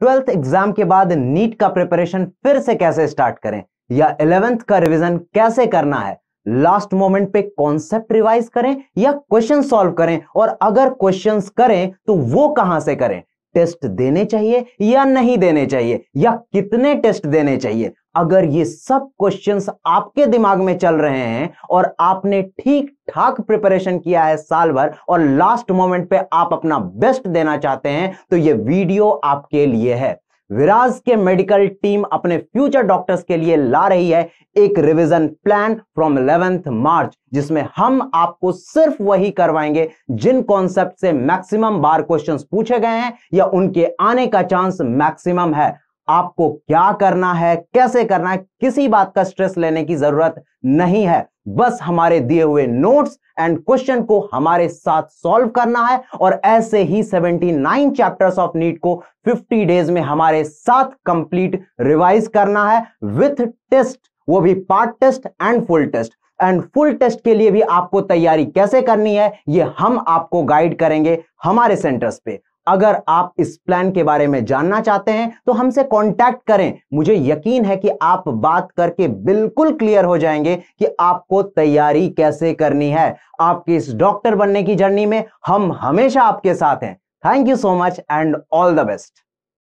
twelfth exam के बाद NEET का प्रिपरेशन फिर से कैसे स्टार्ट करें या इलेवेंथ का रिवीजन कैसे करना है लास्ट मोमेंट पे कॉन्सेप्ट रिवाइज करें या क्वेश्चन सॉल्व करें और अगर क्वेश्चंस करें तो वो कहां से करें टेस्ट देने चाहिए या नहीं देने चाहिए या कितने टेस्ट देने चाहिए अगर ये सब क्वेश्चंस आपके दिमाग में चल रहे हैं और आपने ठीक ठाक प्रिपरेशन किया है साल भर और लास्ट मोमेंट पे आप अपना बेस्ट देना चाहते हैं तो ये वीडियो आपके लिए है विराज के मेडिकल टीम अपने फ्यूचर डॉक्टर्स के लिए ला रही है एक revision plan from eleventh March जिसमें हम आपको सिर्फ वही करवाएंगे जिन कॉन्सेप्ट से मैक्सिमम बार क्वेश्चंस पूछे गए हैं या उनके आने का चांस मैक्सिमम है आपको क्या करना है कैसे करना है किसी बात का स्ट्रेस लेने की जरूरत नहीं है बस हमारे दिए हुए नोट्स एंड क्वेश्चन को हमारे साथ सॉल्व करना है और ऐसे ही 79 चैप्टर्स ऑफ नीट को 50 डेज में हमारे साथ कंप्लीट रिवाइज करना है विथ टेस्ट वो भी part test and full test and full test के लिए भी आपको तैयारी कैसे करनी है ये हम आपको गाइड करेंगे हमारे सेंटर्स पे अगर आप इस प्लान के बारे में जानना चाहते हैं तो हमसे कांटेक्ट करें मुझे यकीन है कि आप बात करके बिल्कुल क्लियर हो जाएंगे कि आपको तैयारी कैसे करनी है आपके इस डॉक्टर बनने की जर्नी में हम हमेशा आपके साथ हैं thank you so much and all the best